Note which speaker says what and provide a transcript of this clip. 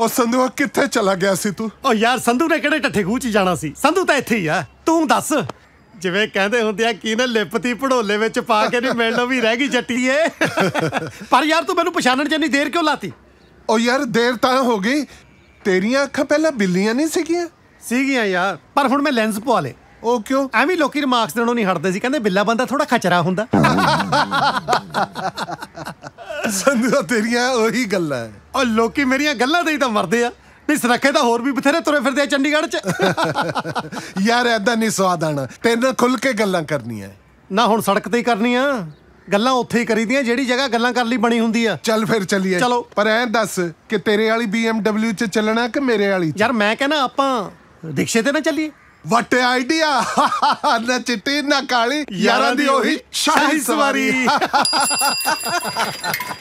Speaker 1: ਉਹ ਸੰਧੂ ਕਿੱਥੇ ਚਲਾ ਗਿਆ ਸੀ ਤੂੰ ਉਹ ਯਾਰ ਸੰਧੂ ਨੇ ਕਿਹੜੇ ਟੱਠੇ ਖੂਚ ਜਾਣਾ ਸੀ ਸੰਧੂ ਤਾਂ ਇੱਥੇ ਹੀ ਆ ਤੂੰ ਦੱਸ ਜਿਵੇਂ ਕਹਿੰਦੇ ਹੁੰਦੇ ਆ ਕੀ ਨਾ ਲਿਪਤੀ ਪੜੋਲੇ ਵਿੱਚ ਪਾ ਕੇ ਨਹੀਂ ਮਿਲਣੋਂ ਵੀ ਰਹਿ ਗਈ ਜੱਟੀਏ ਪਰ ਯਾਰ ਤੂੰ ਮੈਨੂੰ ਪਛਾਣਨ ਚ ਨਹੀਂ ਦੇਰ ਕਿਉਂ ਲਾਤੀ ਉਹ ਯਾਰ ਦੇਰ ਤਾਂ ਹੋ ਗਈ ਤੇਰੀਆਂ ਅੱਖਾਂ ਪਹਿਲਾਂ ਬਿੱਲੀਆਂ ਨਹੀਂ ਸੀਗੀਆਂ ਸੀਗੀਆਂ ਯਾਰ ਪਰ ਹੁਣ ਮੈਂ ਲੈਂਸ ਪਵਾ ਲੇ ਉਹ ਕਿਉਂ ਐਵੇਂ ਲੋਕੀ ਰਿਮਾਰਕਸ ਦੇਣੋਂ ਨਹੀਂ ਹਟਦੇ ਸੀ ਕਹਿੰਦੇ ਬਿੱਲਾ ਬੰਦਾ ਥੋੜਾ ਖਚਰਾ ਹੁੰਦਾ ਸੰਦੂ ਤੇਰੀਆਂ ਉਹੀ ਗੱਲਾਂ ਹੈ ਔਰ ਲੋਕੀ ਮੇਰੀਆਂ ਗੱਲਾਂ ਤੇ ਹੀ ਤਾਂ ਮਰਦੇ ਆ ਨਹੀਂ ਸਰਕੇ ਤਾਂ ਹੋਰ ਵੀ ਬਥੇਰੇ ਤੁਰੇ ਫਿਰਦੇ ਆ ਚੰਡੀਗੜ੍ਹ 'ਚ ਯਾਰ ਐਦਾਂ ਨਹੀਂ ਸਵਾਦ ਆਣਾ ਤੈਨੂੰ ਖੁੱਲ ਕੇ ਗੱਲਾਂ ਕਰਨੀਆਂ ਨਾ ਹੁਣ ਸੜਕ ਤੇ ਹੀ ਕਰਨੀਆਂ ਗੱਲਾਂ ਉੱਥੇ ਹੀ ਕਰੀਦੀਆਂ ਜਿਹੜੀ ਜਗ੍ਹਾ ਗੱਲਾਂ ਕਰਨ ਲਈ ਬਣੀ ਹੁੰਦੀ ਆ ਚੱਲ ਫਿਰ ਚੱਲੀਏ ਚਲੋ ਪਰ ਐਂ ਦੱਸ ਕਿ ਤੇਰੇ ਵਾਲੀ BMW 'ਚ ਚੱਲਣਾ ਕਿ ਮੇਰੇ ਵਾਲੀ ਯਾਰ ਮੈਂ ਕਹਿੰਦਾ ਆਪਾਂ ਰਿਕਸ਼ੇ ਤੇ ਨਾ ਚੱਲੀਏ ਵਟ ਆਈਡੀਆ ਨਾ ਚਿੱਟੀ ਨਾ ਕਾਲੀ ਯਾਰਾਂ ਦੀ ਉਹੀ ਸ਼ਾਹੀ ਸਵਾਰੀ